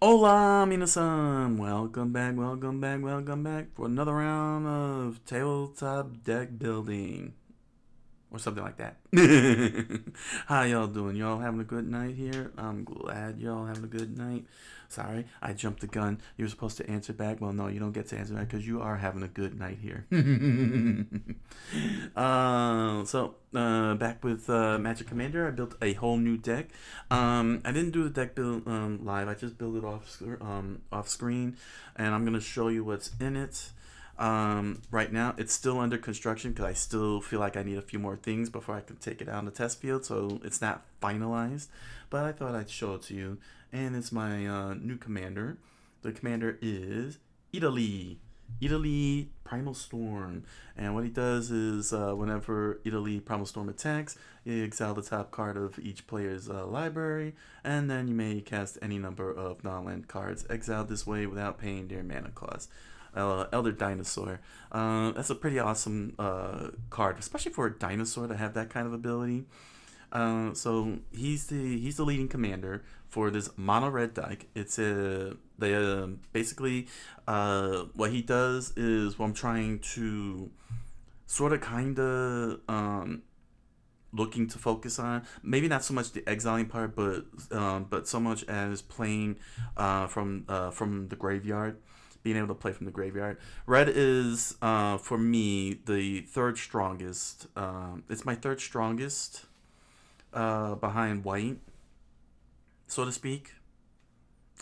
Hola, minasan! Welcome back, welcome back, welcome back for another round of tabletop deck building. Or something like that. How y'all doing? Y'all having a good night here? I'm glad y'all having a good night. Sorry, I jumped the gun. You're supposed to answer back. Well, no, you don't get to answer back because you are having a good night here. uh, so, uh, back with uh, Magic Commander, I built a whole new deck. Um, I didn't do the deck build um, live. I just built it off um, off screen, and I'm gonna show you what's in it. Um, right now, it's still under construction because I still feel like I need a few more things before I can take it out on the test field, so it's not finalized. But I thought I'd show it to you and it's my uh, new commander. The commander is Italy. Italy Primal Storm. And what he does is uh, whenever Italy Primal Storm attacks, you exile the top card of each player's uh, library, and then you may cast any number of non-land cards exiled this way without paying their mana cost. Uh, Elder Dinosaur. Uh, that's a pretty awesome uh, card, especially for a dinosaur to have that kind of ability. Uh, so he's the he's the leading commander for this mono red deck. It's a they uh, basically uh, what he does is what I'm trying to sort of kind of um, looking to focus on maybe not so much the exiling part, but um, but so much as playing uh, from uh, from the graveyard being able to play from the graveyard. Red is, uh, for me, the third strongest. Um, it's my third strongest uh, behind White, so to speak.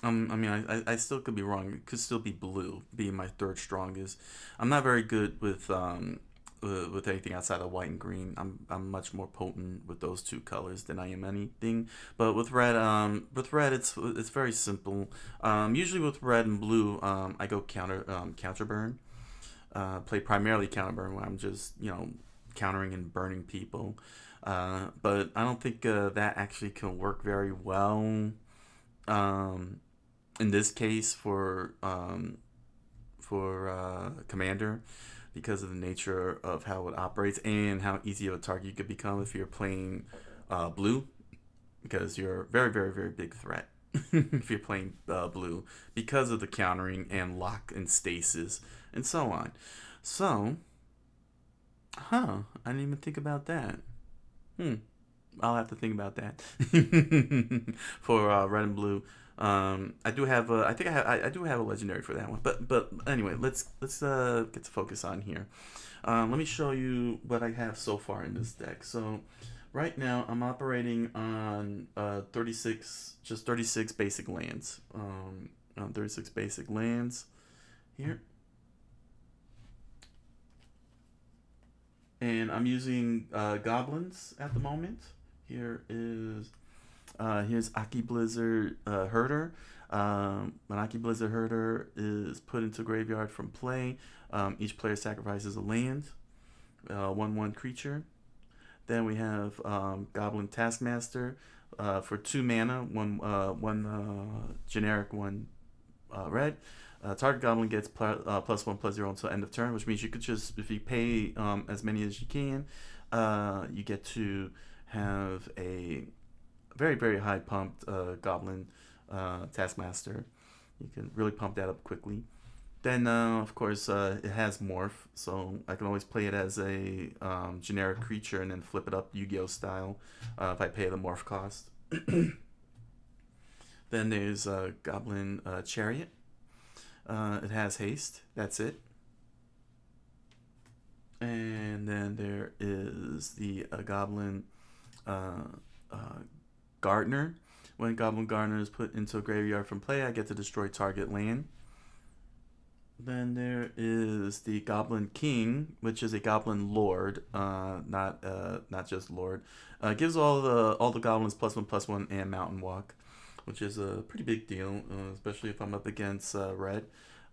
Um, I mean, I, I still could be wrong. It could still be blue being my third strongest. I'm not very good with um, uh, with anything outside of white and green. I'm I'm much more potent with those two colors than I am anything. But with red, um, with red, it's it's very simple. Um, usually with red and blue, um, I go counter um, counter burn. Uh, play primarily counter burn when I'm just you know countering and burning people. Uh, but I don't think uh, that actually can work very well um, in this case for um, for uh, commander because of the nature of how it operates and how easy of a target you could become if you're playing uh, blue because you're a very very very big threat if you're playing uh, blue because of the countering and lock and stasis and so on so huh i didn't even think about that Hmm. I'll have to think about that for uh, red and blue. Um, I do have a, I think I have, I, I, do have a legendary for that one. But but anyway, let's let's uh, get to focus on here. Um, let me show you what I have so far in this deck. So right now I'm operating on uh, 36, just 36 basic lands. Um, 36 basic lands here. and I'm using uh, goblins at the moment. Here is uh, here's Aki Blizzard uh, Herder. Um, when Aki Blizzard Herder is put into graveyard from play, um, each player sacrifices a land, uh, one one creature. Then we have um, Goblin Taskmaster uh, for two mana, one uh, one uh, generic, one red. Uh, target goblin gets pl uh, plus one plus zero until end of turn, which means you could just if you pay um, as many as you can, uh, you get to have a very very high pumped uh, goblin uh, taskmaster. You can really pump that up quickly. Then uh, of course it has morph, so I can always play it as a um, generic creature and then flip it up Yu-Gi-Oh style if I pay the morph cost. then there's a goblin chariot uh, it has haste. That's it. And then there is the uh, Goblin uh, uh, Gardener. When Goblin Gardener is put into a graveyard from play, I get to destroy target land. Then there is the Goblin King, which is a Goblin Lord, uh, not uh, not just Lord. Uh, gives all the all the goblins plus one plus one and Mountain Walk which is a pretty big deal, uh, especially if I'm up against uh, red.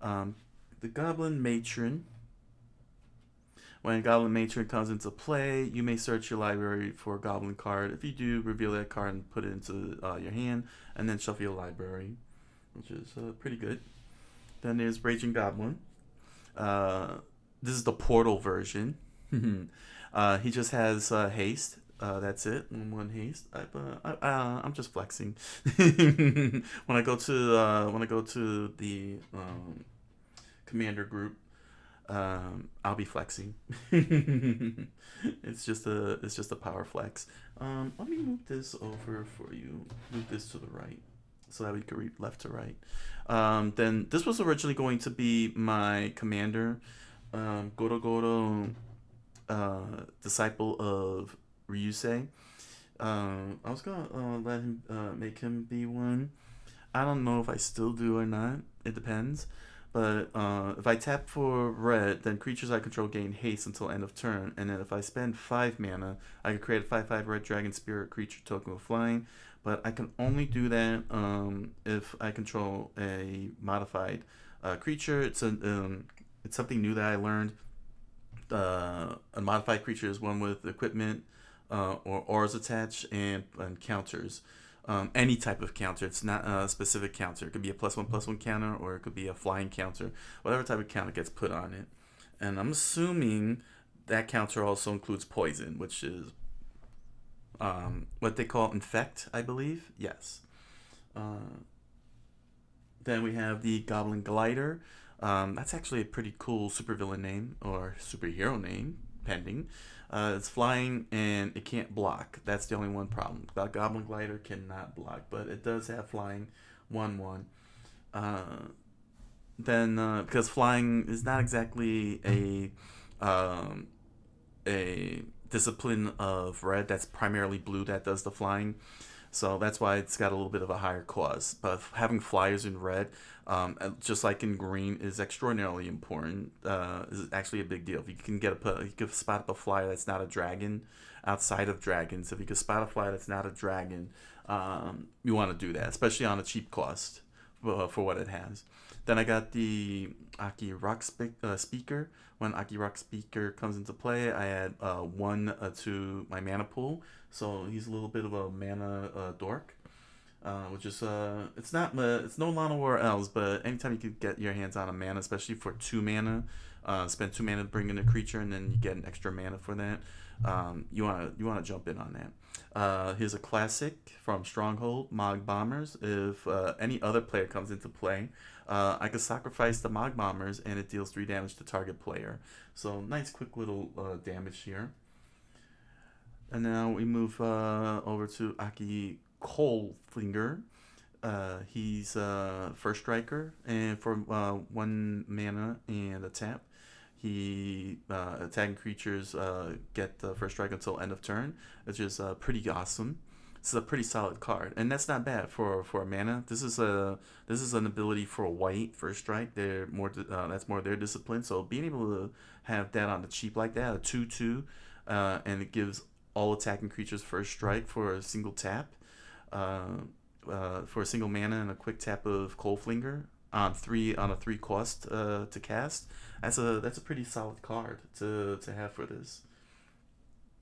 Um, the Goblin Matron. When Goblin Matron comes into play, you may search your library for a Goblin card. If you do, reveal that card and put it into uh, your hand, and then shuffle your library, which is uh, pretty good. Then there's Raging Goblin. Uh, this is the Portal version. Uh, he just has uh, haste. Uh, that's it. One haste. I, uh, I, am just flexing. when I go to uh, when I go to the um, commander group, um, I'll be flexing. it's just a it's just a power flex. Um, let me move this over for you. Move this to the right so that we could read left to right. Um, then this was originally going to be my commander, um, Goro Goro, uh, disciple of Ryusei. Um, I was gonna uh, let him uh, make him be one. I don't know if I still do or not. It depends. But uh, if I tap for red, then creatures I control gain haste until end of turn. And then if I spend 5 mana, I can create a 5 5 red dragon spirit creature token with flying. But I can only do that um, if I control a modified uh, creature. It's, a, um, it's something new that I learned. Uh, a modified creature is one with equipment uh, or R's attached and, and counters. Um, any type of counter. It's not a specific counter. It could be a plus one plus one counter or it could be a flying counter, whatever type of counter gets put on it. And I'm assuming that counter also includes poison, which is um, what they call infect, I believe. Yes. Uh, then we have the Goblin Glider. Um, that's actually a pretty cool supervillain name or superhero name, pending. Uh, it's flying and it can't block. That's the only one problem. The Goblin Glider cannot block, but it does have flying 1 1. Uh, then, uh, because flying is not exactly a. Um, a discipline of red that's primarily blue that does the flying so that's why it's got a little bit of a higher cost. But having flyers in red, um, just like in green, is extraordinarily important. Uh, is actually a big deal. If you can get a, you can spot up a flyer that's not a dragon, outside of dragons. If you can spot a flyer that's not a dragon, um, you want to do that, especially on a cheap cost uh, for what it has. Then I got the Aki Rock spe- uh, speaker. When Aki Rock speaker comes into play, I add uh, one uh, to my mana pool so he's a little bit of a mana uh, dork. Uh, which is uh, it's not uh, it's no Lana War elves, but anytime you could get your hands on a mana, especially for two mana, uh, spend two mana bringing a creature, and then you get an extra mana for that. Um, you wanna you wanna jump in on that. Uh, here's a classic from Stronghold Mog Bombers. If uh, any other player comes into play, uh, I can sacrifice the Mog Bombers, and it deals three damage to target player. So nice quick little uh, damage here. And now we move uh, over to Aki Kohlfinger. Uh, he's a uh, first striker, and for uh, one mana and a tap, he uh, attacking creatures get the first strike until end of turn, which is pretty awesome this is a pretty solid card, and that's not bad for for a mana. This is a this is an ability for a white first strike. They're more uh, that's more their discipline. So being able to have that on the cheap like that, a two two, uh, and it gives all attacking creatures first strike for a single tap, uh, uh, for a single mana and a quick tap of Coalflinger on three on a three cost uh, to cast. That's a that's a pretty solid card to to have for this,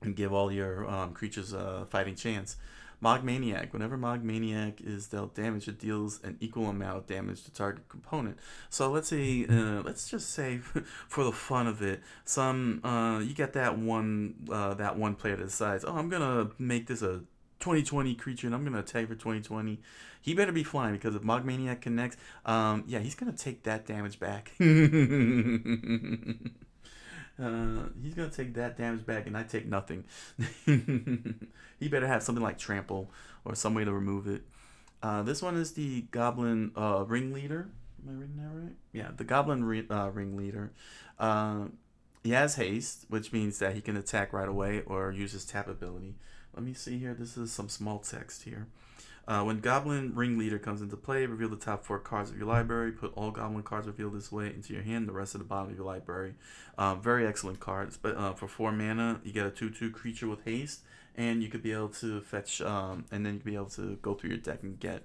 and give all your um, creatures a fighting chance. Mog Maniac. Whenever Mog Maniac is dealt damage, it deals an equal amount of damage to target component. So let's say, mm-hmm. uh, let's just say, for the fun of it, some uh, you get that one uh, that one player that decides, oh, I'm gonna make this a 2020 creature and I'm gonna attack for 2020. He better be flying because if Mog Maniac connects, um, yeah, he's gonna take that damage back. Uh, he's gonna take that damage back, and I take nothing. he better have something like trample or some way to remove it. Uh, this one is the goblin uh, ringleader. Am I reading that right? Yeah, the goblin uh, ringleader. Uh, he has haste, which means that he can attack right away or use his tap ability. Let me see here. This is some small text here. Uh, when Goblin Ringleader comes into play, reveal the top four cards of your library. Put all Goblin cards revealed this way into your hand, the rest of the bottom of your library. Uh, very excellent cards. But uh, for four mana, you get a 2 2 creature with haste, and you could be able to fetch, um, and then you'd be able to go through your deck and get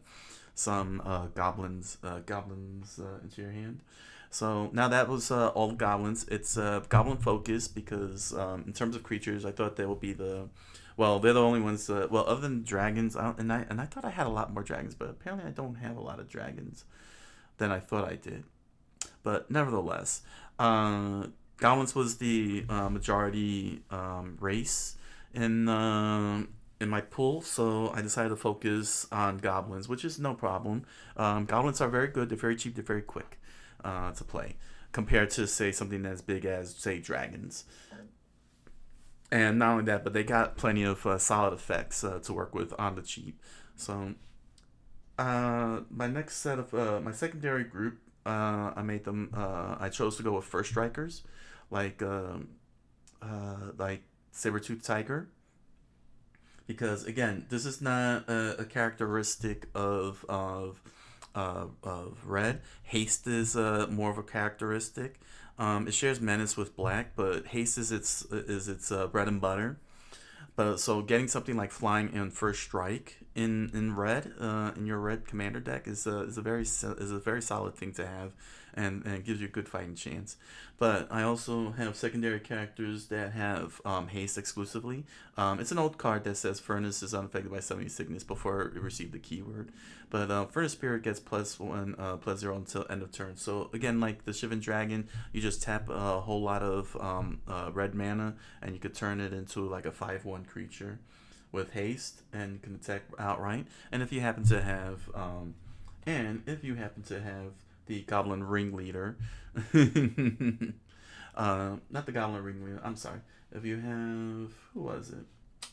some uh, goblins uh, goblins uh, into your hand. So now that was all goblins. It's goblin focus because um, in terms of creatures, I thought they would be the well, they're the only ones. Uh, well, other than dragons, I don't, and I and I thought I had a lot more dragons, but apparently I don't have a lot of dragons than I thought I did. But nevertheless, uh, Goblins was the uh, majority um, race in uh, in my pool, so I decided to focus on goblins, which is no problem. Um, goblins are very good. They're very cheap. They're very quick uh, to play compared to say something as big as say dragons and not only that, but they got plenty of uh, solid effects uh, to work with on the cheap. So, uh, my next set of uh, my secondary group, uh, I made them. Uh, I chose to go with first strikers, like um, like like tooth Tiger, because again, this is not a, a characteristic of of. of red haste is more of a characteristic um, it shares menace with black, but haste is its is its uh, bread and butter. But so getting something like flying and first strike in in red uh, in your red commander deck is a is a very is a very solid thing to have, and, and it gives you a good fighting chance. But I also have secondary characters that have um, haste exclusively. Um, it's an old card that says furnace is unaffected by seventy sickness before it received the keyword. But uh, furnace spirit gets plus one uh, plus zero until end of turn. So again, like the Shivan dragon, you just tap a whole lot of um, uh, red mana, and you could turn it into like a five one creature with haste and can attack outright. And if you happen to have, um, and if you happen to have the goblin ringleader, uh, not the goblin ringleader. I'm sorry. If you have who was it?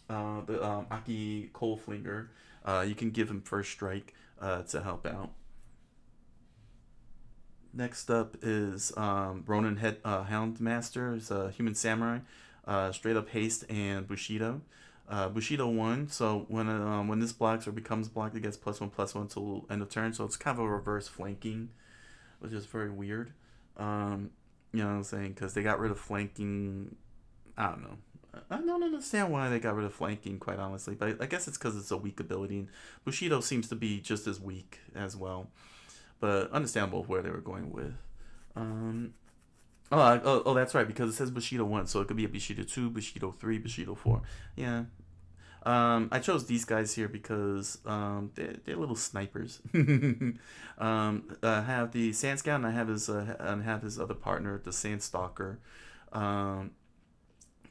Uh, the um, Aki Coalflinger. Uh, you can give him first strike uh, to help out. Next up is um, Head uh, Houndmaster. He's a human samurai. Uh, straight up haste and Bushido. Uh, Bushido one. So when uh, um, when this blocks or becomes blocked, it gets plus one plus one till end of turn. So it's kind of a reverse flanking, which is very weird. Um, you know what I'm saying? Because they got rid of flanking. I don't know. I don't understand why they got rid of flanking, quite honestly. But I guess it's because it's a weak ability. And Bushido seems to be just as weak as well. But understandable where they were going with. Um, Oh, oh, oh, that's right, because it says Bushido 1, so it could be a Bushido 2, Bushido 3, Bushido 4. Yeah. Um, I chose these guys here because um, they're, they're little snipers. um, I have the Sand Scout and I have his, uh, and have his other partner, the Sand Stalker. Um,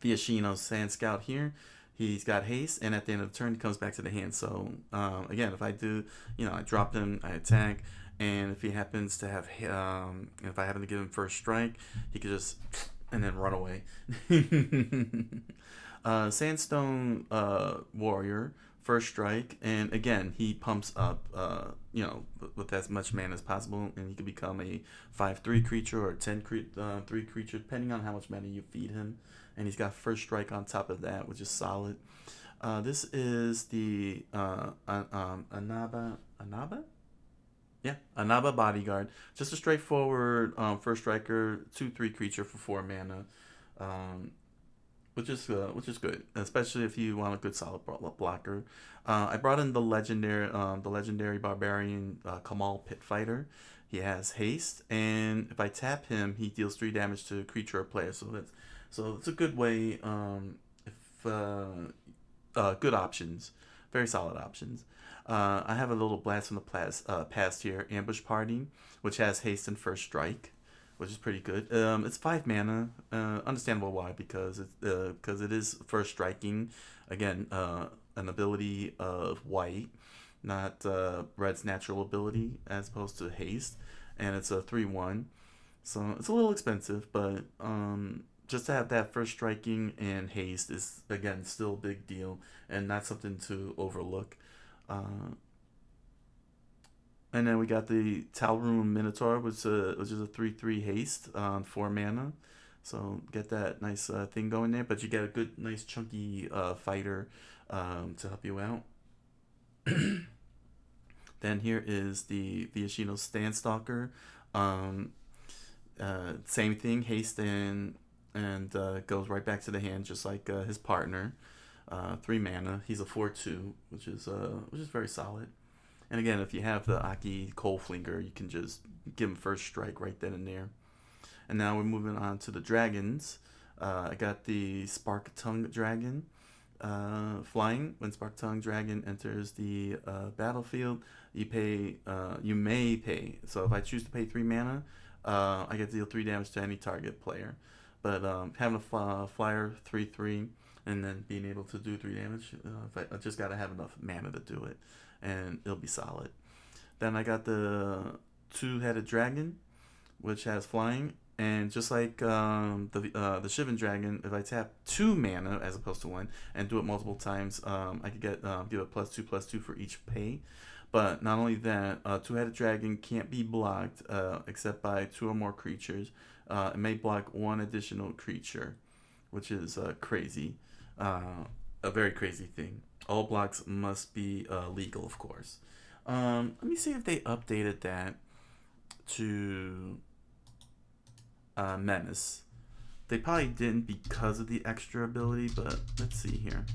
the Ashino Sand Scout here. He's got haste, and at the end of the turn, he comes back to the hand. So, um, again, if I do, you know, I drop him, I attack and if he happens to have, um, if I happen to give him first strike, he could just and then run away. uh, Sandstone uh, Warrior, first strike, and again he pumps up, uh, you know, with as much mana as possible, and he could become a five-three creature or 10 cre- uh, three creature, depending on how much mana you feed him. And he's got first strike on top of that, which is solid. Uh, this is the uh, uh, um, Anaba Anaba yeah, Anaba Bodyguard. Just a straightforward um, first striker, two three creature for four mana, um, which is uh, which is good, especially if you want a good solid blocker. Uh, I brought in the legendary um, the legendary barbarian uh, Kamal Pit Fighter. He has haste, and if I tap him, he deals three damage to creature or player. So that's so it's a good way. Um, if uh, uh, good options, very solid options. Uh, I have a little blast from the past, uh, past here, Ambush Party, which has haste and first strike, which is pretty good. Um, it's five mana. Uh, understandable why because it's because uh, it is first striking. Again, uh, an ability of white, not uh, red's natural ability as opposed to haste, and it's a three one. So it's a little expensive, but um, just to have that first striking and haste is again still a big deal and not something to overlook. Uh, and then we got the Talroom Minotaur, which, uh, which is a 3 3 haste on um, 4 mana. So get that nice uh, thing going there. But you get a good, nice, chunky uh, fighter um, to help you out. then here is the Viashino Standstalker. Um, uh, same thing, haste and uh, goes right back to the hand, just like uh, his partner uh, three mana. He's a four two, which is uh, which is very solid. And again, if you have the Aki Coalflinger, you can just give him first strike right then and there. And now we're moving on to the dragons. Uh, I got the Spark Tongue Dragon uh, flying. When Spark Tongue Dragon enters the uh, battlefield, you pay. Uh, you may pay. So if I choose to pay three mana, uh, I get to deal three damage to any target player. But um, having a fl flyer three three and then being able to do three damage. Uh, I, I, just gotta have enough mana to do it, and it'll be solid. Then I got the two-headed dragon, which has flying, and just like um, the uh, the Shivan dragon, if I tap two mana as opposed to one and do it multiple times, um, I could get uh, give a plus two plus two for each pay. But not only that, uh, two-headed dragon can't be blocked uh, except by two or more creatures. Uh, it may block one additional creature, which is uh, crazy. Uh, a very crazy thing. All blocks must be uh, legal, of course. Um, let me see if they updated that to uh, Menace. They probably didn't because of the extra ability, but let's see here.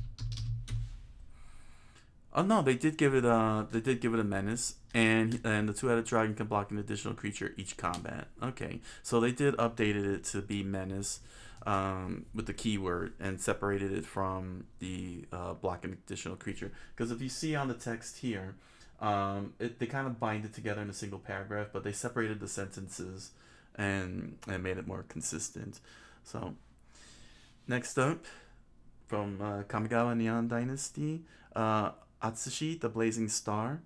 Oh no, they did give it a they did give it a menace, and and the two-headed dragon can block an additional creature each combat. Okay, so they did updated it to be menace um, with the keyword and separated it from the uh, block additional creature. Because if you see on the text here, um, it, they kind of bind it together in a single paragraph, but they separated the sentences and, and made it more consistent. So, next up from uh, Kamigawa Neon Dynasty, uh, Atsushi, the Blazing Star.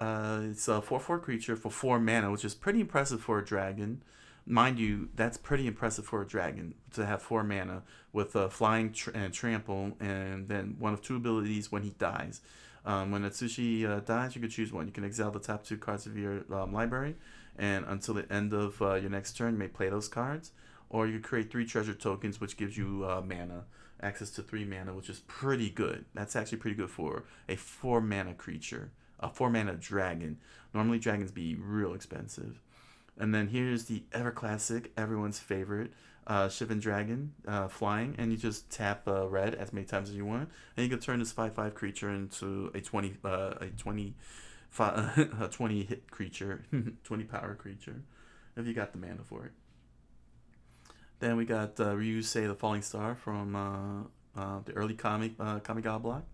Uh, it's a 4 4 creature for 4 mana, which is pretty impressive for a dragon mind you, that's pretty impressive for a dragon to have four mana with a flying tr and trample, and then one of two abilities when he dies. Um, when Atsushi uh, dies, you can choose one. You can exile the top two cards of your um, library, and until the end of uh, your next turn, you may play those cards. Or you create three treasure tokens, which gives you uh, mana, access to three mana, which is pretty good. That's actually pretty good for a four mana creature, a four mana dragon. Normally, dragons be real expensive. And then here's the ever classic, everyone's favorite, uh, Ship and Dragon uh, flying, and you just tap uh, red as many times as you want, and you can turn this 5-5 creature into a 20, uh, a 20, a 20 hit creature, 20 power creature, if you got the mana for it. Then we got uh, Ryusei the Falling Star from uh, uh, the early comic uh, God block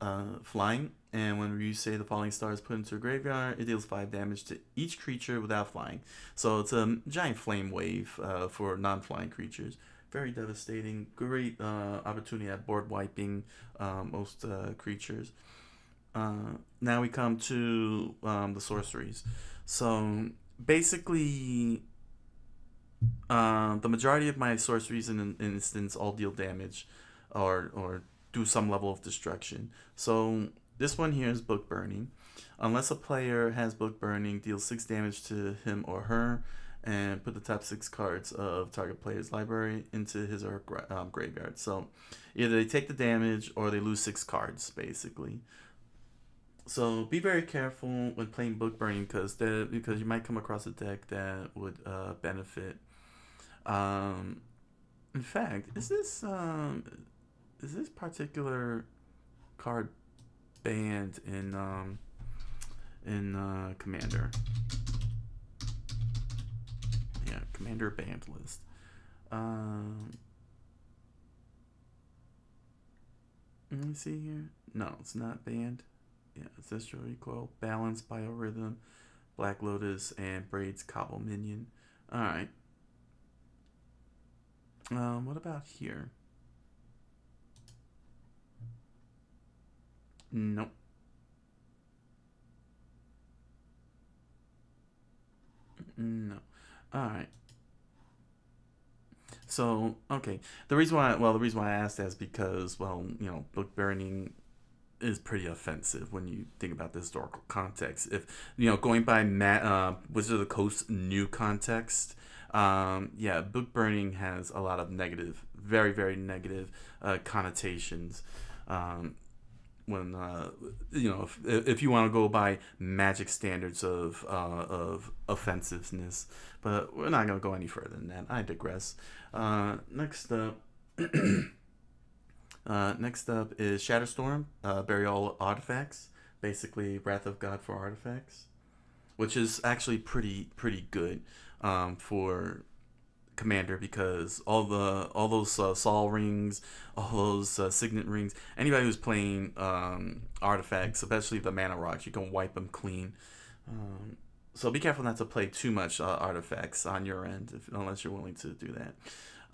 uh, flying, and when you say the falling star is put into a graveyard, it deals 5 damage to each creature without flying. So it's a giant flame wave uh, for non-flying creatures. Very devastating. Great uh, opportunity at board wiping uh, most uh, creatures. Uh, now we come to um, the sorceries. So basically, uh, the majority of my sorceries in an instance all deal damage or, or do some level of destruction. So this one here is book burning. Unless a player has book burning, deal six damage to him or her, and put the top six cards of target player's library into his or her gra um, graveyard. So either they take the damage or they lose six cards, basically. So be very careful when playing book burning because that because you might come across a deck that would uh, benefit. Um, in fact, is this um, is this particular card banned in um, in uh, Commander? Yeah, Commander banned list. Um, let me see here. No, it's not banned. Yeah, Ancestral Recoil, Balance, Biorhythm, Black Lotus, and Braids Cobble Minion. Alright. Um, what about here? Nope. No. Alright. So, okay. The reason why, well, the reason why I asked that is because, well, you know, book burning is pretty offensive when you think about the historical context. If, you know, going by Matt, uh, Wizard of the Coast new context, um, yeah, book burning has a lot of negative, very, very negative uh, connotations. Um, when uh, you know if, if you want to go by magic standards of uh, of offensiveness, but we're not gonna go any further than that. I digress. Uh, next up. Uh, next up is Shatterstorm, uh, bury all artifacts, basically Wrath of God for artifacts, which is actually pretty pretty good um, for commander because all the all those uh, Sol rings, all those uh, signet rings, anybody who's playing um, artifacts, especially the mana rocks, you can wipe them clean. Um, so be careful not to play too much uh, artifacts on your end, if, unless you're willing to do that.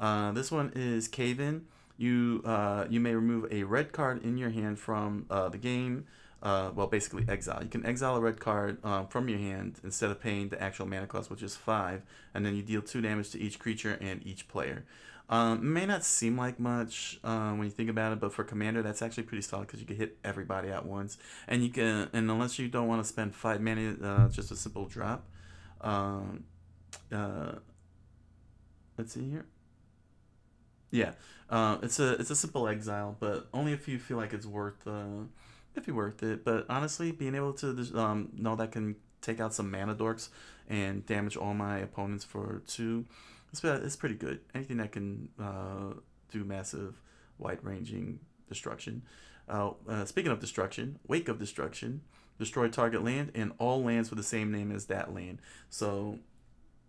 Uh, this one is Caven. You uh, you may remove a red card in your hand from uh, the game uh, well, basically exile. You can exile a red card uh, from your hand instead of paying the actual mana cost, which is five, and then you deal two damage to each creature and each player. Um, may not seem like much uh, when you think about it, but for commander, that's actually pretty solid because you can hit everybody at once, and you can, and unless you don't want to spend five mana, uh, just a simple drop. Um, uh, let's see here. Yeah, uh, it's a it's a simple exile, but only if you feel like it's worth uh, if you worth it. But honestly, being able to um, know that can take out some mana dorks and damage all my opponents for two, it's, it's pretty good. Anything that can uh, do massive, wide ranging destruction. Uh, uh, speaking of destruction, Wake of Destruction, destroy target land and all lands with the same name as that land. So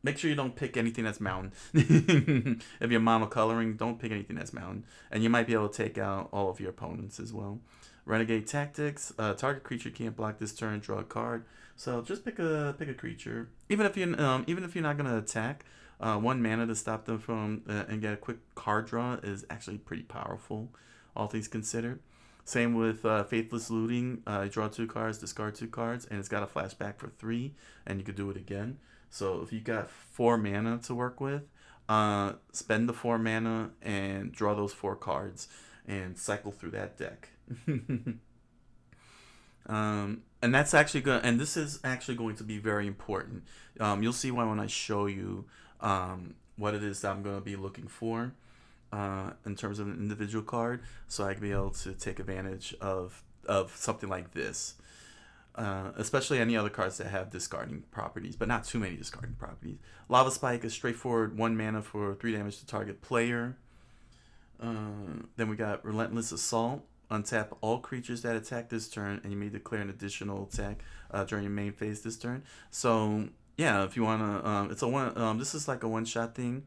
Make sure you don't pick anything that's mountain. if you're monocoloring, don't pick anything that's mountain. And you might be able to take out all of your opponents as well. Renegade Tactics. Uh, target creature can't block this turn. Draw a card. So just pick a pick a creature. Even if you um, even if you're not gonna attack, uh, one mana to stop them from uh, and get a quick card draw is actually pretty powerful. All things considered. Same with uh, Faithless Looting. Uh, draw two cards, discard two cards, and it's got a flashback for three, and you could do it again. So if you got four mana to work with, uh, spend the four mana and draw those four cards and cycle through that deck. um, and that's actually good. And this is actually going to be very important. Um, you'll see why when I show you um, what it is that I'm going to be looking for uh, in terms of an individual card, so I can be able to take advantage of of something like this. Uh, especially any other cards that have discarding properties, but not too many discarding properties. Lava Spike is straightforward one mana for three damage to target player. Uh, then we got Relentless Assault. Untap all creatures that attack this turn, and you may declare an additional attack uh, during your main phase this turn. So yeah, if you wanna, um, it's a one. Um, this is like a one shot thing,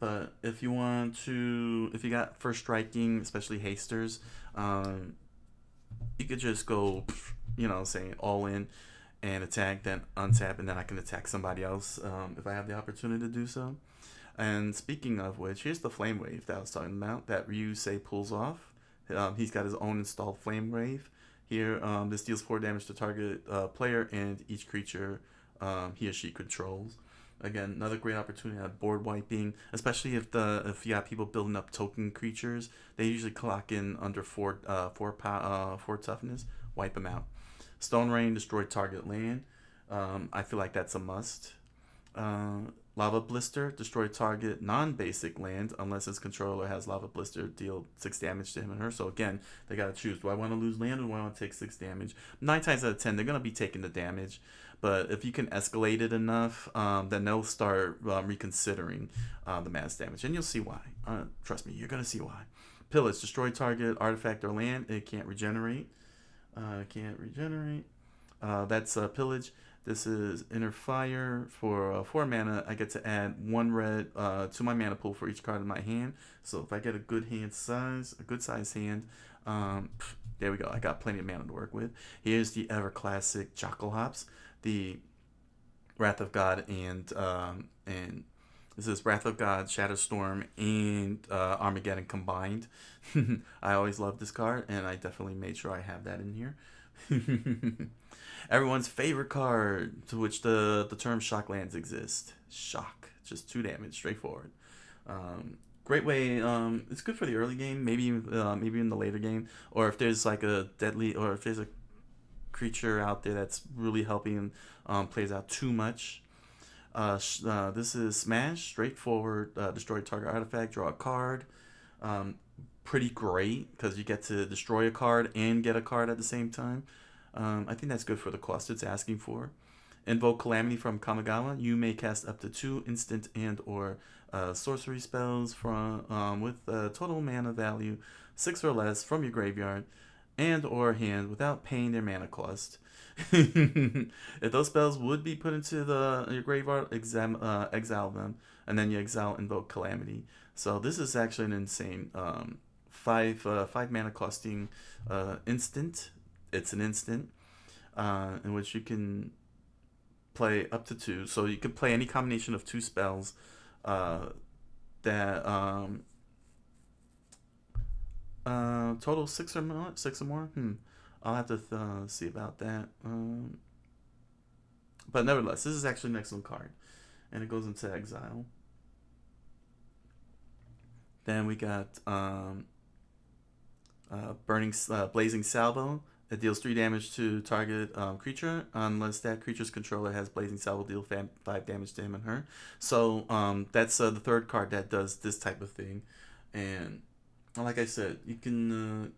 but if you want to, if you got first striking, especially hasters, um, you could just go you know, saying all in and attack, then untap, and then I can attack somebody else um, if I have the opportunity to do so. And speaking of which, here's the flame wave that I was talking about that Ryu say pulls off. Um, he's got his own installed flame wave. Here, um, this deals four damage to target uh, player and each creature um, he or she controls. Again, another great opportunity at board wiping, especially if the if you have people building up token creatures, they usually clock in under four uh, four uh, four toughness. Wipe them out. Stone Rain, destroy target land. Um, I feel like that's a must. Uh, lava Blister, destroy target non-basic land unless its controller has Lava Blister, deal 6 damage to him and her. So again, they got to choose, do I want to lose land or do I want to take 6 damage? 9 times out of 10, they're going to be taking the damage. But if you can escalate it enough, um, then they'll start um, reconsidering uh, the mass damage. And you'll see why. Uh, trust me, you're going to see why. Pillage, destroy target, artifact, or land. It can't regenerate. Uh, can't regenerate. Uh, that's a pillage. This is inner fire for uh, four mana. I get to add one red uh, to my mana pool for each card in my hand. So if I get a good hand size, a good size hand, um, pff, there we go. I got plenty of mana to work with. Here's the ever classic Jackal Hops, the Wrath of God and um, and this is Wrath of God, Shadowstorm, and uh, Armageddon combined. I always love this card, and I definitely made sure I have that in here. Everyone's favorite card, to which the, the term shocklands exist. Shock, just two damage, straightforward. Um, great way. Um, it's good for the early game, maybe uh, maybe in the later game, or if there's like a deadly, or if there's a creature out there that's really helping um, plays out too much. Uh, uh, this is Smash, straightforward, uh, destroy target artifact, draw a card. Um, pretty great because you get to destroy a card and get a card at the same time. Um, I think that's good for the cost it's asking for. Invoke Calamity from Kamigawa. You may cast up to two instant and or uh, sorcery spells from um, with a total mana value six or less from your graveyard and or hand without paying their mana cost. if those spells would be put into the your graveyard, exam, uh, exile them, and then you exile invoke calamity. So this is actually an insane um, five uh, five mana costing uh, instant. It's an instant uh, in which you can play up to two. So you can play any combination of two spells uh, that um, uh, total six or more. Six or more. Hmm. I'll have to uh, see about that. Um, but nevertheless, this is actually an excellent card. And it goes into exile. Then we got um, uh, Burning uh, Blazing Salvo. It deals 3 damage to target um, creature unless that creature's controller has Blazing Salvo deal 5 damage to him and her. So um, that's uh, the third card that does this type of thing. And like I said, you can uh,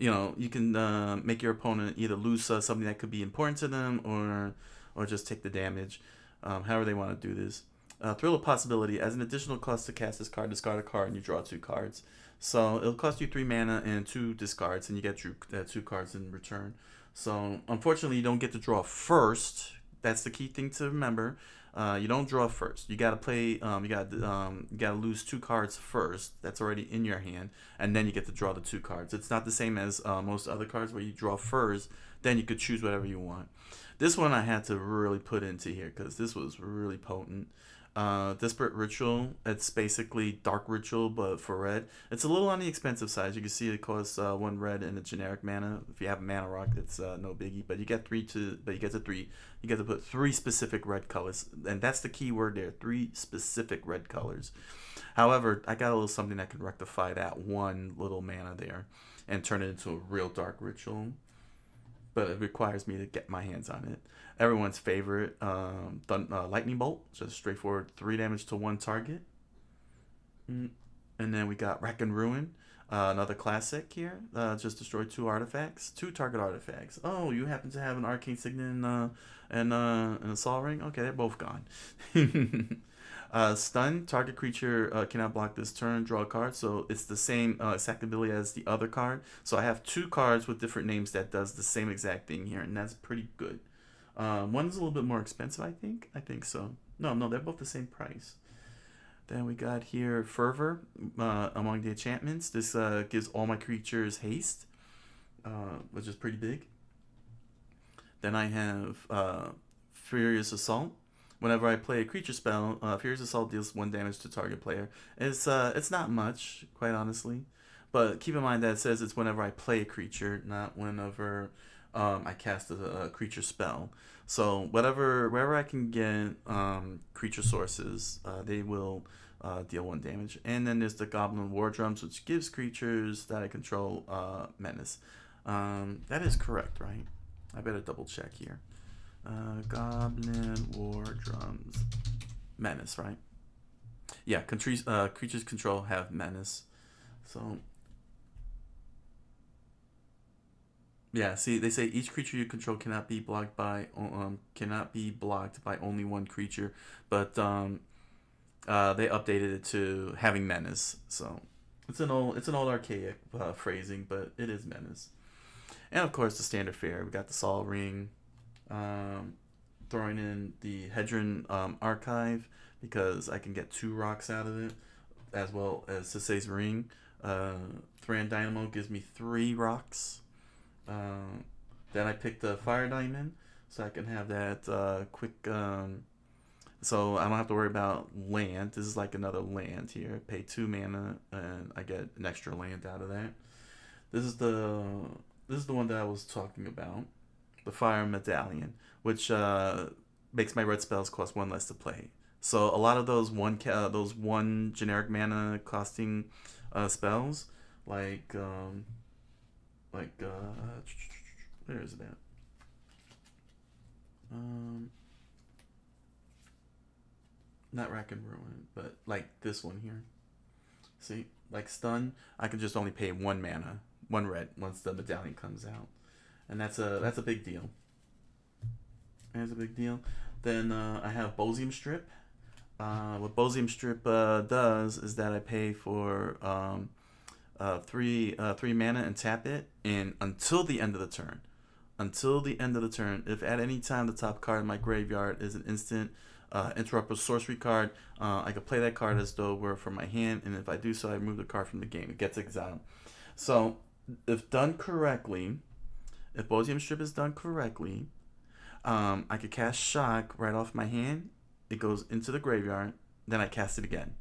you know you can uh, make your opponent either lose uh, something that could be important to them or or just take the damage um, however they want to do this uh, thrill of possibility as an additional cost to cast this card discard a card and you draw two cards so it'll cost you three mana and two discards and you get two uh, cards in return so unfortunately you don't get to draw first that's the key thing to remember uh, you don't draw first. You got to play. Um, you got um, you got to lose two cards first. That's already in your hand, and then you get to draw the two cards. It's not the same as uh, most other cards where you draw first, then you could choose whatever you want. This one I had to really put into here because this was really potent. Uh, Desperate Ritual, it's basically Dark Ritual, but for red. It's a little on the expensive side. You can see it costs uh, one red and a generic mana. If you have a mana rock, it's uh, no biggie. But you get three to, but you get to three. You get to put three specific red colors, and that's the key word there: three specific red colors. However, I got a little something that can rectify that one little mana there, and turn it into a real Dark Ritual but it requires me to get my hands on it. Everyone's favorite, um, th- uh, lightning bolt, just straightforward, three damage to one target. Mm, and then we got wreck and ruin, uh, another classic here. Uh, just destroy two artifacts, two target artifacts. Oh, you happen to have an arcane signet and uh, and uh, ring. Okay, they're both gone. Uh, stun, target creature uh, cannot block this turn, draw a card. So it's the same uh, exact ability as the other card. So I have two cards with different names that does the same exact thing here, and that's pretty good. Um, one's a little bit more expensive, I think. I think so. No, no, they're both the same price. Then we got here Fervor uh, among the enchantments. This uh, gives all my creatures haste, uh, which is pretty big. Then I have uh Furious Assault. Whenever I play a creature spell, uh, Furious Assault deals one damage to target player. It's uh, it's not much, quite honestly. But keep in mind that it says it's whenever I play a creature, not whenever um, I cast a, a, creature spell. So whatever, wherever I can get um, creature sources, uh, they will uh, deal one damage. And then there's the Goblin War Drums, which gives creatures that I control uh, menace. Um, that is correct, right? I better double check here. Uh, Goblin War Drums. Menace, right? Yeah, countries, uh, creatures control have menace. So, yeah, see, they say each creature you control cannot be blocked by, um, cannot be blocked by only one creature, but, um, uh, they updated it to having menace. So, it's an old, it's an old archaic uh, phrasing, but it is menace. And of course, the standard fare. We got the Sol Ring, um, throwing in the Hedron um, Archive because I can get two rocks out of it, as well as Sisei's Ring. Uh, Thran Dynamo gives me three rocks. Um, then I picked the Fire Diamond, so I can have that uh, quick. Um, so I don't have to worry about land. This is like another land here. Pay two mana, and I get an extra land out of that. This is the this is the one that I was talking about the Fire Medallion, which uh, makes my red spells cost one less to play. So a lot of those one ca- uh, those one generic mana costing uh, spells, like um, like uh, where is that? Um, not rack and ruin, but like this one here. See, like stun, I can just only pay one mana, one red once the medallion comes out and that's a that's a big deal. That's a big deal. Then uh, I have Bosium Strip. Uh, what Bosium Strip uh, does is that I pay for um, uh, three uh, three mana and tap it, and until the end of the turn, until the end of the turn, if at any time the top card in my graveyard is an instant uh, interrupt a sorcery card, uh, I could play that card as though it were from my hand, and if I do so, I remove the card from the game. It gets exiled. So, if done correctly, if Bosium Strip is done correctly, um, I could cast Shock right off my hand. It goes into the graveyard. Then I cast it again.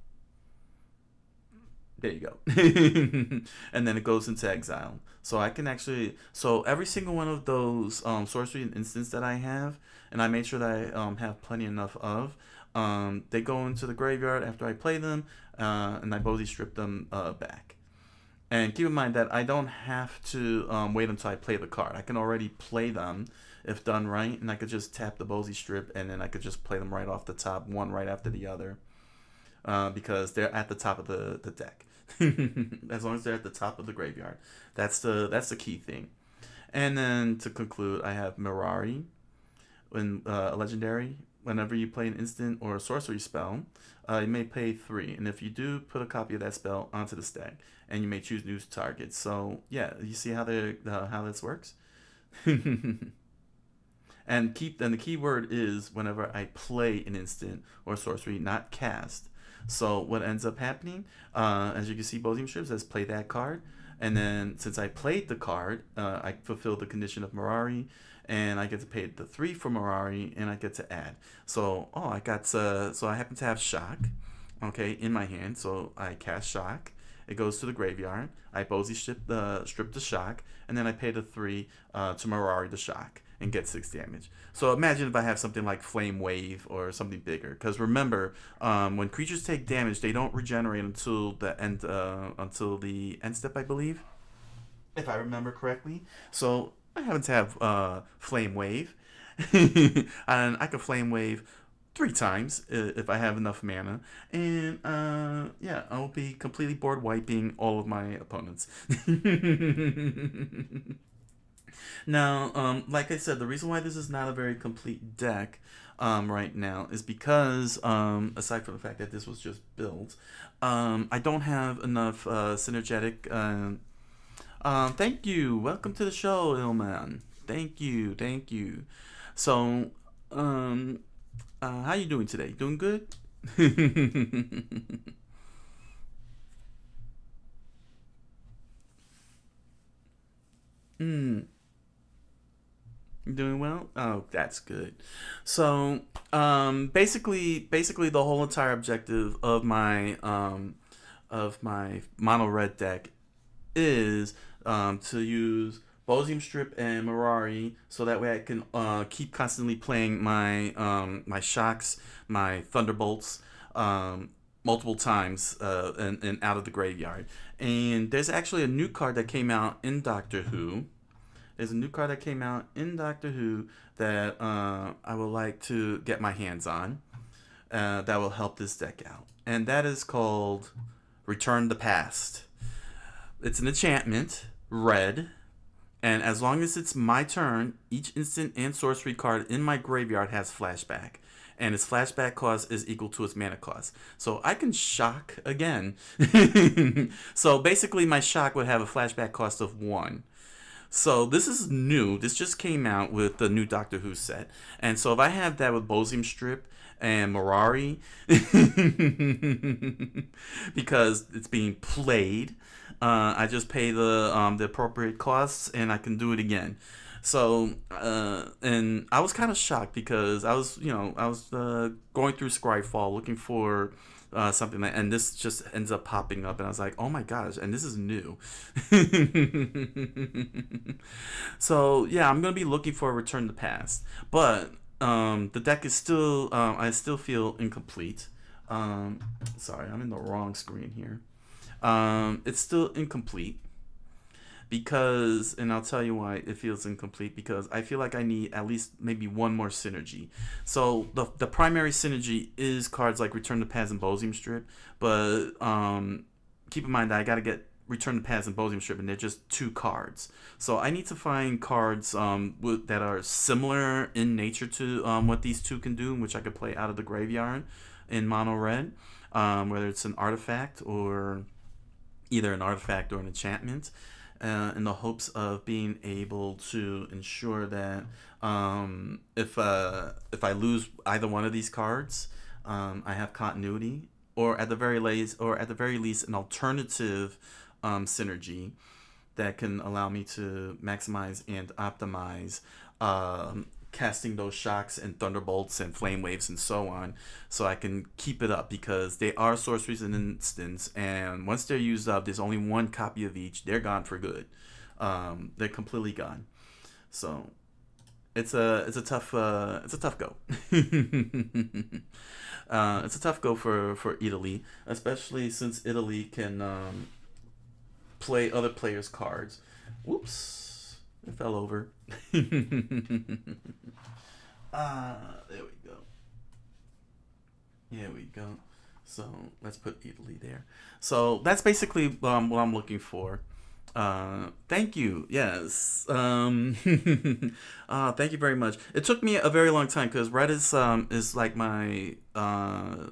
There you go. and then it goes into exile. So I can actually... So every single one of those um, sorcery and instants that I have, and I made sure that I um, have plenty enough of, um, they go into the graveyard after I play them, uh, and I Bosie strip them uh, back. And keep in mind that I don't have to um, wait until I play the card. I can already play them if done right, and I could just tap the Bosie strip, and then I could just play them right off the top, one right after the other, uh, because they're at the top of the, the deck. as long as they're at the top of the graveyard. That's the that's the key thing. And then to conclude, I have Mirari, when uh, a legendary whenever you play an instant or a sorcery spell, uh, you may pay three. And if you do, put a copy of that spell onto the stack, and you may choose new targets. So yeah, you see how the uh, how this works. and keep and the key word is whenever I play an instant or sorcery, not cast. So what ends up happening, uh, as you can see, both strips says play that card. And then since I played the card, uh, I fulfilled the condition of Mirari, and I get to pay the three for Mirari, and I get to add. So oh, I got uh, so I happen to have Shock, okay, in my hand. So I cast Shock. It goes to the graveyard. I Bozy strip the strip the Shock, and then I pay the three uh, to Mirari the Shock and get six damage. So imagine if I have something like Flame Wave or something bigger. Because remember, um, when creatures take damage, they don't regenerate until the end uh, until the end step, I believe, if I remember correctly. So I happen to have uh, Flame Wave, and I can Flame Wave three times uh, if I have enough mana, and uh, yeah, I'll be completely board wiping all of my opponents. Now, um, like I said, the reason why this is not a very complete deck um, right now is because, um, aside from the fact that this was just built, um, I don't have enough uh, synergetic. Uh, thank you. Welcome to the show, Illman. Thank you. Thank you. So, um, uh, how you doing today? Doing good? Hmm. Doing well? Oh, that's good. So, um, basically, basically the whole entire objective of my um, of my mono red deck is um, to use Bosium Strip and Mirari, so that way I can uh, keep constantly playing my um, my shocks, my thunderbolts, um, multiple times uh, and, and out of the graveyard. And there's actually a new card that came out in Doctor Who is a new card that came out in Doctor Who that uh, I would like to get my hands on. Uh, that will help this deck out, and that is called Return the Past. It's an enchantment, red, and as long as it's my turn, each instant and sorcery card in my graveyard has flashback and its flashback cost is equal to its mana cost. So I can shock again. so basically, my shock would have a flashback cost of one. So this is new. This just came out with the new Doctor Who set. And so if I have that with Bosium Strip and Marari, because it's being played, uh, I just pay the um, the appropriate costs and I can do it again. So, uh, and I was kind of shocked because I was, you know, I was uh, going through Scryfall looking for uh, something like, and this just ends up popping up, and I was like, oh my gosh, and this is new. so yeah, I'm gonna be looking for a return to past, but um, the deck is still, um, I still feel incomplete. Um, sorry, I'm in the wrong screen here. Um, it's still incomplete because and I'll tell you why it feels incomplete because I feel like I need at least maybe one more synergy. So the the primary synergy is cards like Return to Paz and bosium Strip, but um, keep in mind that I got to get Return to Paz and bosium Strip, and they're just two cards. So I need to find cards um, with, that are similar in nature to um, what these two can do, which I could play out of the graveyard in mono red, um, whether it's an artifact or either an artifact or an enchantment uh, in the hopes of being able to ensure that um, if uh, if I lose either one of these cards, um, I have continuity, or at the very least, or at the very least, an alternative um, synergy that can allow me to maximize and optimize um, casting those shocks and thunderbolts and flame waves and so on so I can keep it up because they are sorceries in instance and once they're used up there's only one copy of each they're gone for good um, they're completely gone so it's a it's a tough uh, it's a tough go uh, it's a tough go for for Italy especially since Italy can um, play other players cards whoops it fell over. uh, there we go. Here we go. So let's put Italy there. So that's basically um, what I'm looking for. Uh, thank you. Yes. Um, uh, thank you very much. It took me a very long time because red is um, is like my uh,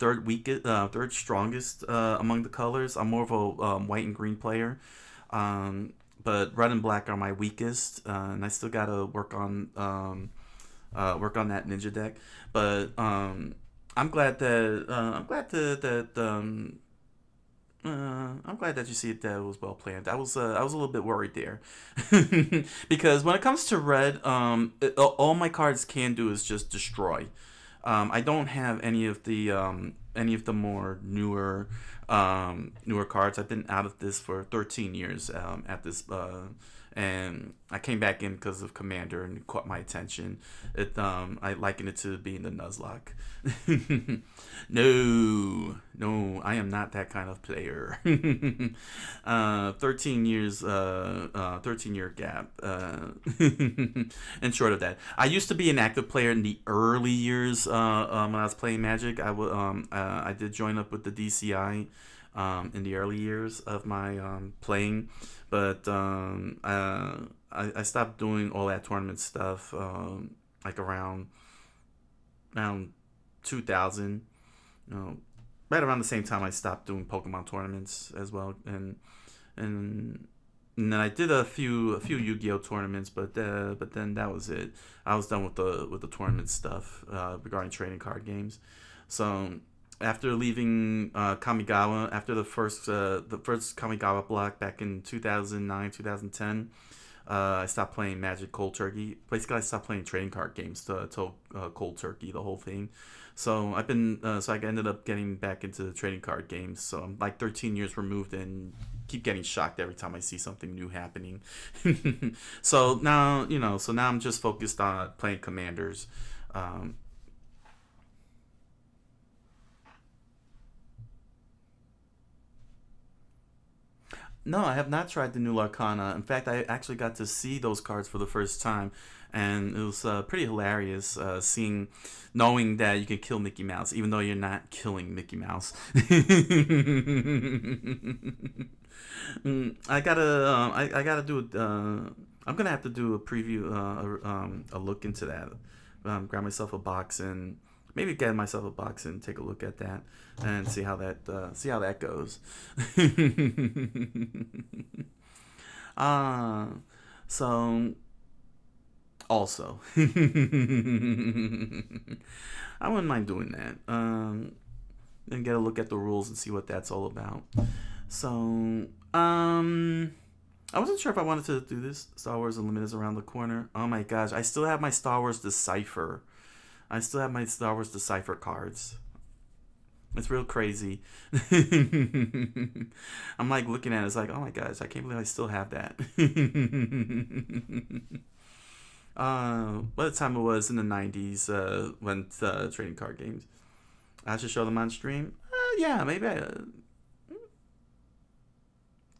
third weakest, uh, third strongest uh, among the colors. I'm more of a um, white and green player. Um, but red and black are my weakest, uh, and I still gotta work on um, uh, work on that ninja deck. But um, I'm glad that uh, I'm glad that that um, uh, I'm glad that you see that it was well planned. I was uh, I was a little bit worried there because when it comes to red, um, it, all my cards can do is just destroy. Um, I don't have any of the um, any of the more newer um, newer cards. I've been out of this for 13 years um, at this. Uh, and I came back in because of Commander and caught my attention. It um I liken it to being the Nuzlocke. no, no, I am not that kind of player. uh, thirteen years, uh, uh thirteen year gap. Uh, and short of that, I used to be an active player in the early years. Uh, um, when I was playing Magic, I w- um, uh, I did join up with the DCI um, in the early years of my um, playing, but um, uh, I, I, stopped doing all that tournament stuff um, like around around 2000, you know, right around the same time I stopped doing Pokemon tournaments as well, and and and then I did a few a few Yu-Gi-Oh tournaments, but uh, but then that was it. I was done with the with the tournament stuff uh, regarding trading card games. So after leaving uh, Kamigawa, after the first uh, the first Kamigawa block back in 2009, 2010, uh, I stopped playing Magic cold turkey. Basically, I stopped playing trading card games to, to uh, cold turkey the whole thing. So I've been uh, so I ended up getting back into the trading card games. So I'm like 13 years removed and keep getting shocked every time I see something new happening. so now you know. So now I'm just focused on playing Commanders. Um, No, I have not tried the new Larkana. In fact, I actually got to see those cards for the first time, and it was uh, pretty hilarious uh, seeing, knowing that you can kill Mickey Mouse, even though you're not killing Mickey Mouse. I gotta, uh, I, I, gotta do. Uh, I'm gonna have to do a preview, uh, a, um, a look into that. Um, grab myself a box and maybe get myself a box and take a look at that and see how that uh, see how that goes. uh, so also, I wouldn't mind doing that. Um, and get a look at the rules and see what that's all about. So, um. I wasn't sure if I wanted to do this. Star Wars Unlimited is around the corner. Oh my gosh, I still have my Star Wars Decipher I still have my Star Wars Decipher cards. It's real crazy. I'm like looking at it, it's like, oh my gosh, I can't believe I still have that. uh, what time it was in the 90s uh, when uh, trading card games? I should show them on stream? Uh, yeah, maybe I. Uh, hmm.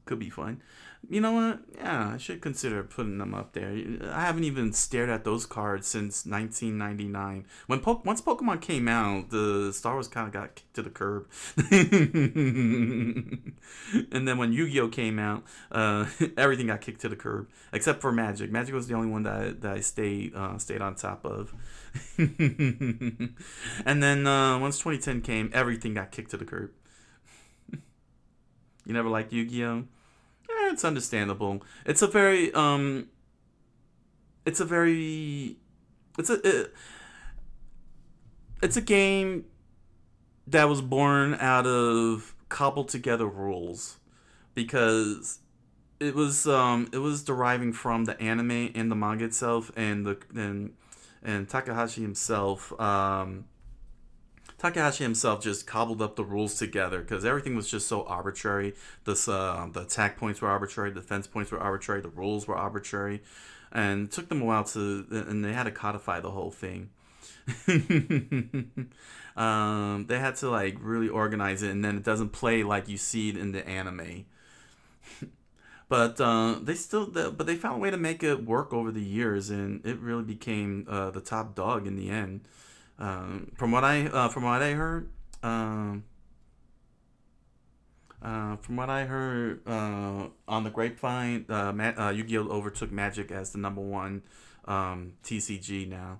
could be fun you know what? Yeah, I should consider putting them up there. I haven't even stared at those cards since 1999. When po once Pokemon came out, the Star Wars kind of got kicked to the curb. and then when Yu-Gi-Oh came out, uh, everything got kicked to the curb except for Magic. Magic was the only one that I, that I stayed uh, stayed on top of. and then uh, once 2010 came, everything got kicked to the curb. you never liked Yu-Gi-Oh? it's understandable. It's a very um. It's a very, it's a. It, it's a game that was born out of cobbled together rules because it was um it was deriving from the anime and the manga itself and the and and Takahashi himself um Takahashi himself just cobbled up the rules together because everything was just so arbitrary. This, uh, um, the attack points were arbitrary, defense points were arbitrary, the rules were arbitrary, and took them a while to, and they had to codify the whole thing. um, they had to like really organize it, and then it doesn't play like you see it in the anime. but uh, they still, but they found a way to make it work over the years, and it really became uh, the top dog in the end. Um, from what I uh, from what I heard, um, uh, from what I heard uh, on the grapevine, uh, Ma- uh, Yu-Gi-Oh overtook Magic as the number one um, TCG now,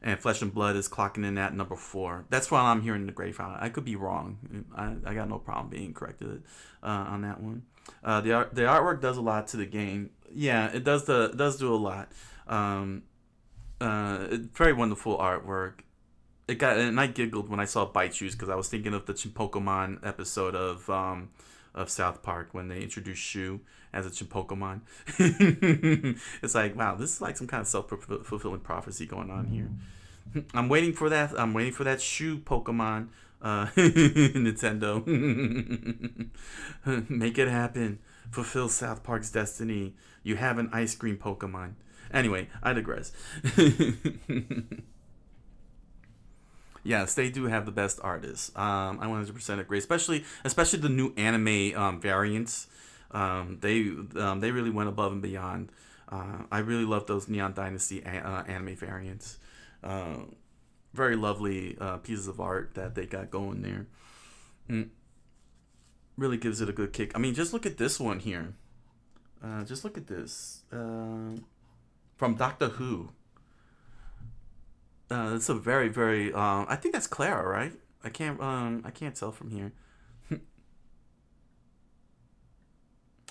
and Flesh and Blood is clocking in at number four. That's what I'm hearing in the grapevine. I could be wrong. I, I got no problem being corrected uh, on that one. Uh, the art, the artwork does a lot to the game. Yeah, it does the it does do a lot. Um, very wonderful artwork it got and I giggled when I saw Shoes because I was thinking of the Chimpokemon episode of um, of South Park when they introduced Shu as a Chimpokemon. it's like wow, this is like some kind of self fulfilling prophecy going on here. I'm waiting for that. I'm waiting for that Shu Pokemon. Uh, Nintendo, make it happen. Fulfill South Park's destiny. You have an ice cream Pokemon. Anyway, I digress yes, they do have the best artists. Um, I 100% agree, especially especially the new anime um, variants. Um, they um, they really went above and beyond. Uh, I really love those Neon Dynasty a- uh, anime variants. Uh, very lovely uh, pieces of art that they got going there. Mm. Really gives it a good kick. I mean, just look at this one here. Uh, just look at this um, from Doctor Who. Uh, it's a very very. Um, I think that's Clara, right? I can't. Um, I can't tell from here.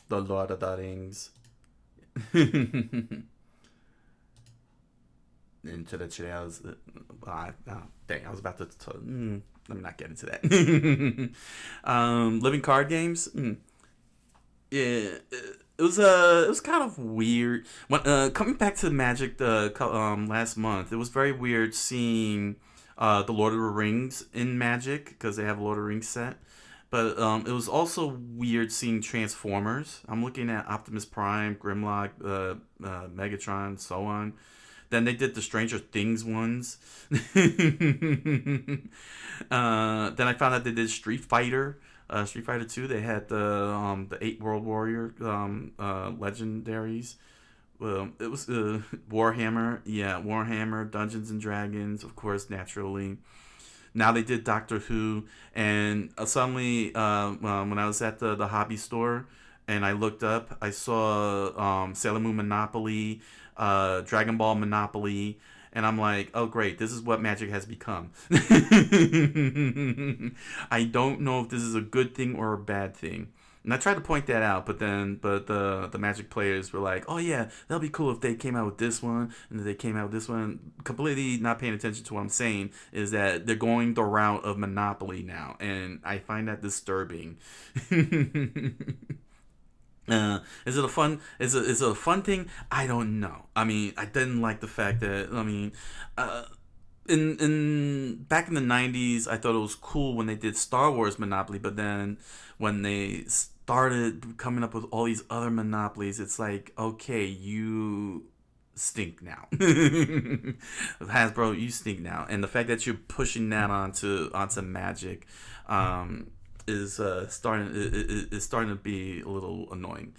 the Lord of the Rings. into the trails. Uh, oh, dang, I was about to. T- mm, let me not get into that. um, living card games. Mm. Yeah, uh, it was uh it was kind of weird when uh coming back to magic the um last month it was very weird seeing uh the lord of the rings in magic because they have a lord of the rings set but um it was also weird seeing transformers i'm looking at optimus prime grimlock uh, uh megatron so on then they did the stranger things ones uh then i found out they did street fighter uh, Street Fighter Two, they had the um, the eight World Warrior um, uh, legendaries. Um, it was uh, Warhammer, yeah, Warhammer, Dungeons and Dragons, of course, naturally. Now they did Doctor Who, and uh, suddenly uh, um, when I was at the, the hobby store and I looked up, I saw um, Sailor Moon Monopoly, uh, Dragon Ball Monopoly, and I'm like, oh great, this is what magic has become. I don't know if this is a good thing or a bad thing. And I tried to point that out, but then but the the Magic players were like, "Oh yeah, that'll be cool if they came out with this one and they came out with this one." Completely not paying attention to what I'm saying is that they're going the route of monopoly now, and I find that disturbing. Uh, is it a fun? Is it, is it a fun thing? I don't know. I mean, I didn't like the fact that I mean, uh, in in back in the '90s, I thought it was cool when they did Star Wars Monopoly, but then when they started coming up with all these other monopolies, it's like okay, you stink now. Hasbro, you stink now. And the fact that you're pushing that onto onto Magic, um, is uh, starting is, is starting to be a little annoying.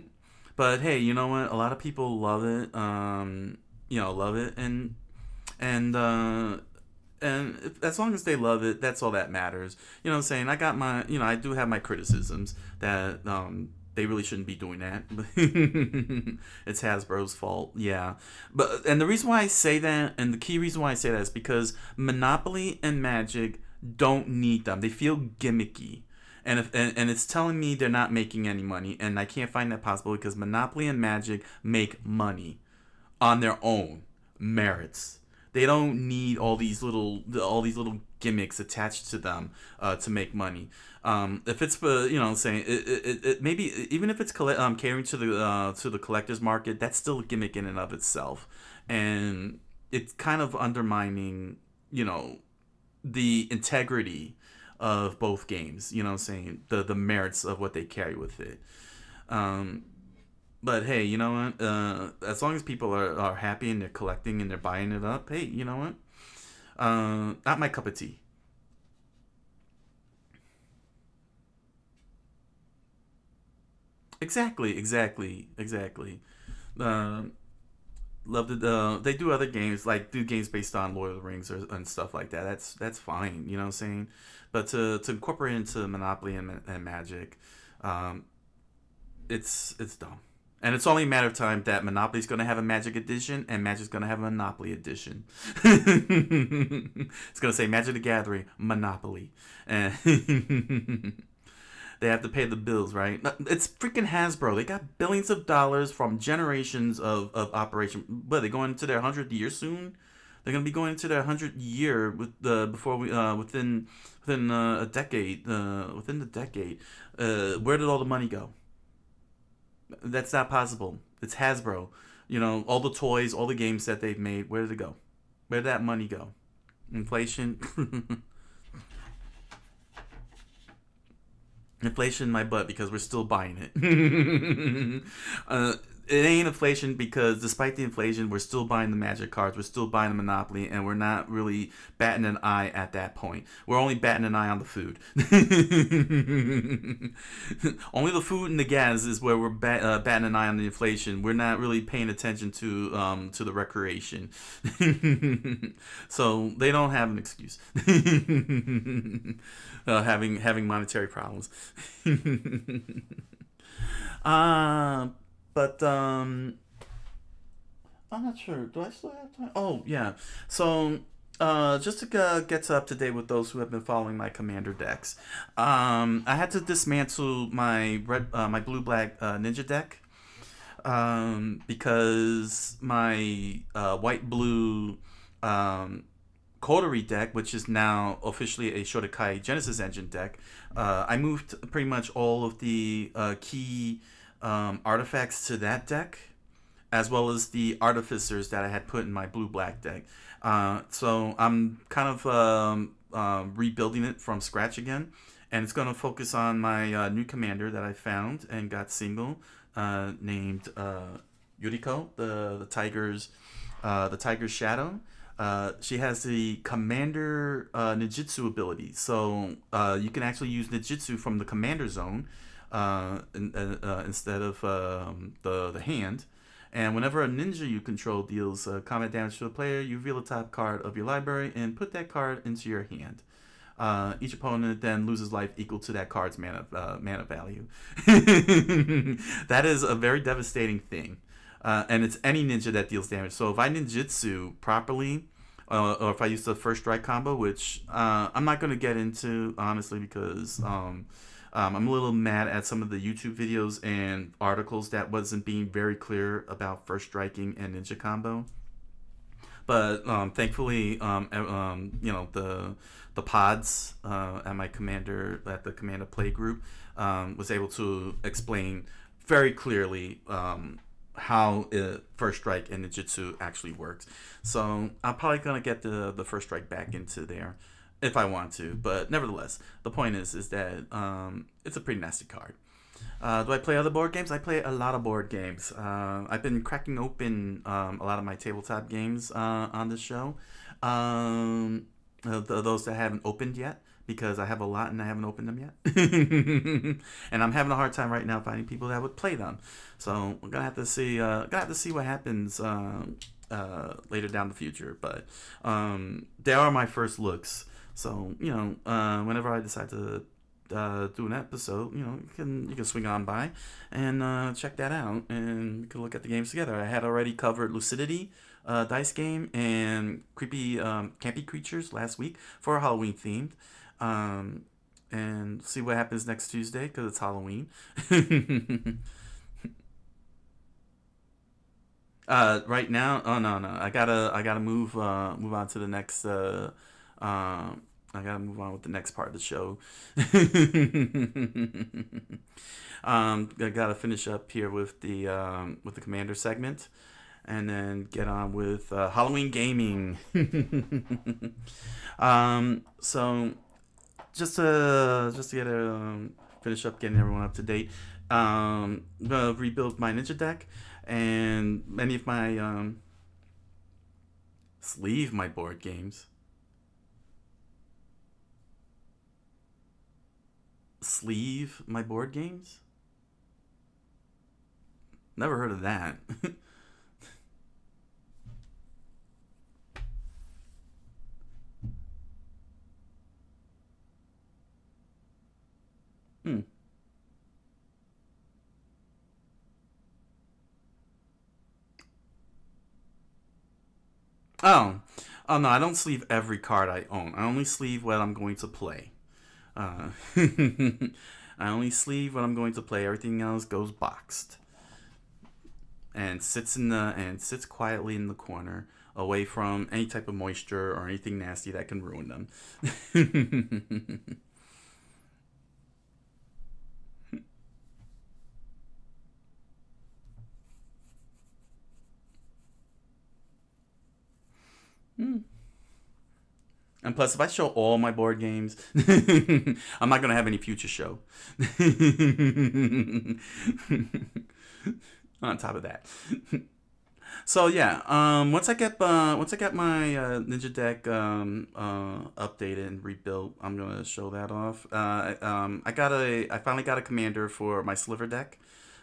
but hey, you know what? A lot of people love it. Um, you know, love it, and and uh, and as long as they love it, that's all that matters. You know what I'm saying? I got my, you know, I do have my criticisms that um, they really shouldn't be doing that. it's Hasbro's fault, yeah. But and the reason why I say that, and the key reason why I say that is because Monopoly and Magic don't need them. They feel gimmicky. And, if, and, and it's telling me they're not making any money, and I can't find that possible because Monopoly and Magic make money on their own merits. They don't need all these little all these little gimmicks attached to them uh, to make money. Um, if it's for uh, you know saying it, it, it, maybe even if it's coll- um, catering to the uh, to the collectors market, that's still a gimmick in and of itself, and it's kind of undermining you know the integrity of both games. You know what I'm saying? The the merits of what they carry with it. Um, but hey, you know what? Uh, as long as people are, are happy and they're collecting and they're buying it up, hey, you know what? Uh, not my cup of tea. Exactly, exactly, exactly. Um, love to. Uh, they do other games like do games based on Lord of the Rings or, and stuff like that. That's that's fine. You know what I'm saying? But to to incorporate into Monopoly and, and Magic, um, it's it's dumb. And it's only a matter of time that Monopoly's going to have a Magic Edition and Magic's going to have a Monopoly Edition. it's going to say Magic the Gathering, Monopoly. And They have to pay the bills, right? It's freaking Hasbro. They got billions of dollars from generations of, of operation. But they're going into their 100th year soon. They're going to be going into their 100th year with the before we uh, within within uh, a decade uh, within the decade. Uh, where did all the money go? That's not possible. It's Hasbro. You know, all the toys, all the games that they've made, where did it go? Where did that money go? Inflation. inflation in my butt because we're still buying it. uh, it ain't inflation because despite the inflation, we're still buying the magic cards, we're still buying the Monopoly, and we're not really batting an eye at that point. We're only batting an eye on the food. only the food and the gas is where we're bat, uh, batting an eye on the inflation. We're not really paying attention to um, to the recreation. so they don't have an excuse. uh, having having monetary problems. Uh, but um, I'm not sure. Do I still have time? Oh yeah. So uh, just to uh, get up to date with those who have been following my commander decks, um, I had to dismantle my red, uh, my blue black uh, ninja deck um, because my uh, white blue um, coterie deck, which is now officially a Shotokai Genesis Engine deck, uh, I moved pretty much all of the key um, artifacts to that deck, as well as the artificers that I had put in my blue black deck. Uh, so I'm kind of um, uh, rebuilding it from scratch again, and it's going to focus on my uh, new commander that I found and got single, uh, named uh, Yuriko, the the tiger's uh, the tiger's shadow. she has the commander ninjutsu ability, so you can actually use ninjutsu from the commander zone uh, in, uh, uh, instead of um, the, the hand. And whenever a ninja you control deals uh, combat damage to a player, you reveal the top card of your library and put that card into your hand. Uh, each opponent then loses life equal to that card's mana, uh, mana value. that is a very devastating thing. Uh, and it's any ninja that deals damage. So if I ninjutsu properly, uh, or if I use the first strike combo, which I'm not going to get into, honestly, because um, um, I'm a little mad at some of the YouTube videos and articles that wasn't being very clear about first striking and ninja combo. But um, thankfully, um, um you know the the pods uh, at my commander at the commander play group um, was able to explain very clearly um, how first strike and ninjutsu actually works. So I'm probably gonna get the the first strike back into there if I want to. But nevertheless, the point is is that um, it's a pretty nasty card. Uh, do I play other board games? I play a lot of board games. Uh, I've been cracking open um, a lot of my tabletop games uh, on this show. Um, uh, th- those that haven't opened yet, because I have a lot and I haven't opened them yet. and I'm having a hard time right now finding people that would play them. So we're gonna have to see. Uh, gonna have to see what happens. Um, uh, later down the future, but um, they are my first looks so you know, uh, whenever I decide to uh, do an episode, you know, you can you can swing on by and uh, check that out, and we can look at the games together. I had already covered Lucidity, uh, Dice Game, and Creepy um, Campy Creatures last week for Halloween themed. Um, and see what happens next Tuesday because it's Halloween. Uh, right now, oh no no, I gotta I gotta move uh, move on to the next uh, um, I gotta move on with the next part of the show. um, I gotta finish up here with the um, with the commander segment, and then get on with uh, Halloween gaming. um, so just to uh, just to get um, finish up getting everyone up to date, um, I'm gonna rebuild my ninja deck and many of my um, sleeve my board games. sleeve my board games? Never heard of that. hmm. Oh. Oh no, I don't sleeve every card I own. I only sleeve what I'm going to play. Uh, I only sleeve what I'm going to play. Everything else goes boxed. And sits in the and sits quietly in the corner, away from any type of moisture or anything nasty that can ruin them. hmm. And plus, if I show all my board games, I'm not going to have any future show. On top of that. so yeah, um, once I get uh, once I get my uh, Ninja Deck um, uh, updated and rebuilt, I'm gonna show that off. Uh, um, I got a I finally got a commander for my Sliver deck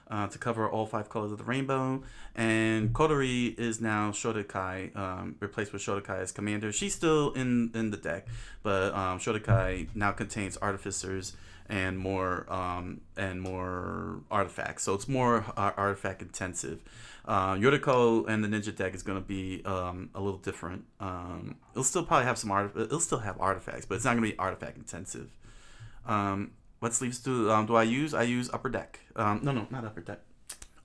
uh, to cover all five colors of the rainbow. And Kotori is now Shotokai, um, replaced with Shotokai as commander. She's still in, in the deck, but um, Shotokai now contains artificers and more um, and more artifacts. So it's more uh, artifact intensive. Uh, and the Ninja deck is going to be um, a little different. Um, it'll still probably have some art. It'll still have artifacts, but it's not going to be artifact intensive. Um, what sleeves do um, do I use? I use Upper Deck. Um, no, no, not Upper Deck.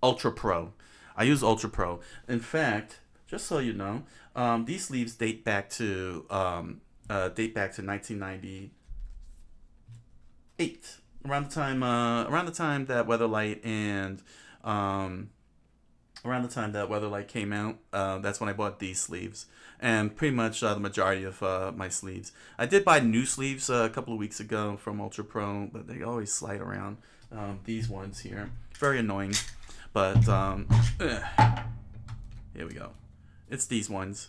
Ultra Pro. I use Ultra Pro. In fact, just so you know, um, these sleeves date back to um, uh, date back to 1998, around the time uh, around the time that Weatherlight and um, around the time that Weatherlight came out, uh, that's when I bought these sleeves. And pretty much uh, the majority of uh, my sleeves. I did buy new sleeves uh, a couple of weeks ago from Ultra Pro, but they always slide around. Um, these ones here. Very annoying. But, um, here we go. It's these ones.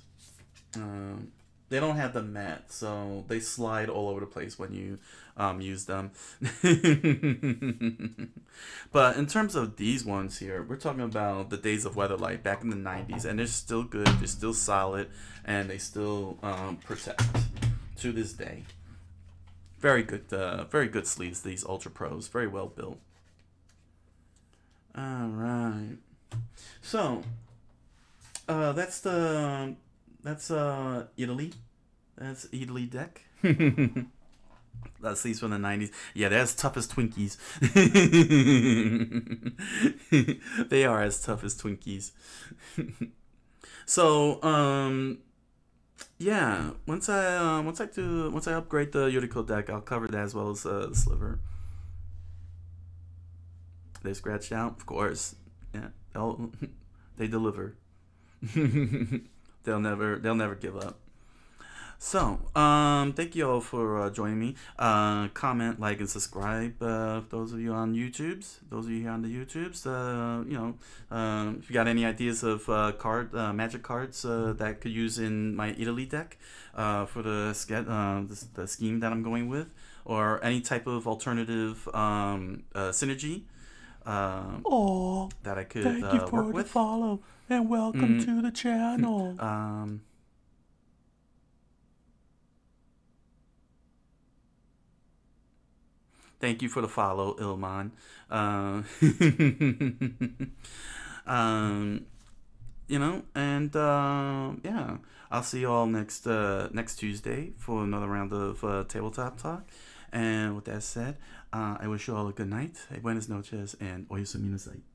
Um, they don't have the mat, so they slide all over the place when you um, use them. but in terms of these ones here, we're talking about the days of Weatherlight back in the 90s, and they're still good, they're still solid, and they still um, protect to this day. Very good, uh, very good sleeves, these Ultra Pros, very well built. All right. So, uh, that's the that's uh Italy. That's Italy deck. That's these from the nineties. Yeah, they're as tough as Twinkies. they are as tough as Twinkies. so, um yeah, once I uh, once I do once I upgrade the Yuriko deck, I'll cover that as well as uh, the Sliver. They scratched out, of course. Yeah, they they deliver they'll never they'll never give up. So, um, thank you all for uh, joining me. Uh, comment, like, and subscribe. Uh, those of you on YouTube's, those of you here on the YouTube's, uh, you know, uh, if you got any ideas of uh, card uh, magic cards uh, that I could use in my Italy deck uh, for the ske- uh, the, scheme that I'm going with, or any type of alternative um, uh, synergy. um that I could thank uh, you for work the with. follow and welcome mm. to the channel. Um. Thank you for the follow, Ilman. Uh, um, you know, and uh, yeah, I'll see you all next uh, next Tuesday for another round of uh, tabletop talk. And with that said, uh, I wish you all a good night, buenas noches, and oyusuminasai.